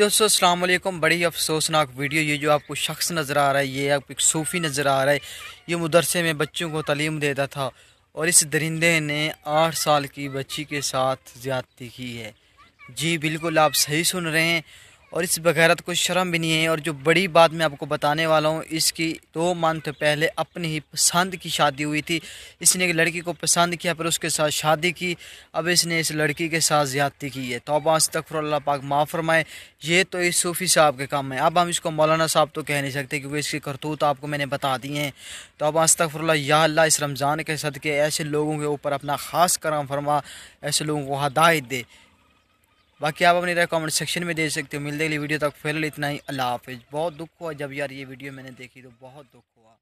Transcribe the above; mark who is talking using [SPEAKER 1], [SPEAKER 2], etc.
[SPEAKER 1] दोस्तों अस्सलाम वालेकुम बड़ी अफसोसनाक वीडियो ये जो आपको शख्स नज़र आ रहा है ये आपको एक सूफ़ी नज़र आ रहा है ये मदरसे में बच्चों को तलीम देता था और इस दरिंदे ने आठ साल की बच्ची के साथ ज़्यादती की है जी बिल्कुल आप सही सुन रहे हैं और इस बगैरत को शर्म भी नहीं है और जो बड़ी बात मैं आपको बताने वाला हूँ इसकी दो मंथ पहले अपनी ही पसंद की शादी हुई थी इसने एक लड़की को पसंद किया फिर उसके साथ शादी की अब इसने इस लड़की के साथ ज़्यादती की है तोबा तकफरल्ला पाक माँ फरमाए ये तो इस सूफ़ी साहब के काम है अब हम इसको मौलाना साहब तो कह नहीं सकते क्योंकि इसकी करतूत आपको मैंने बता दी हैं तोबा तकफरल्ला या अल्लाह इस रमज़ान के सदक़े ऐसे लोगों के ऊपर अपना ख़ास करम फरमा ऐसे लोगों को हदायत दे बाकी आप अपनी राय कमेंट सेक्शन में दे सकते हो मिलते अगली वीडियो तक फिलहाल इतना ही अल्लाह हाफिज़ बहुत
[SPEAKER 2] दुख हुआ जब यार ये वीडियो मैंने देखी तो बहुत दुख हुआ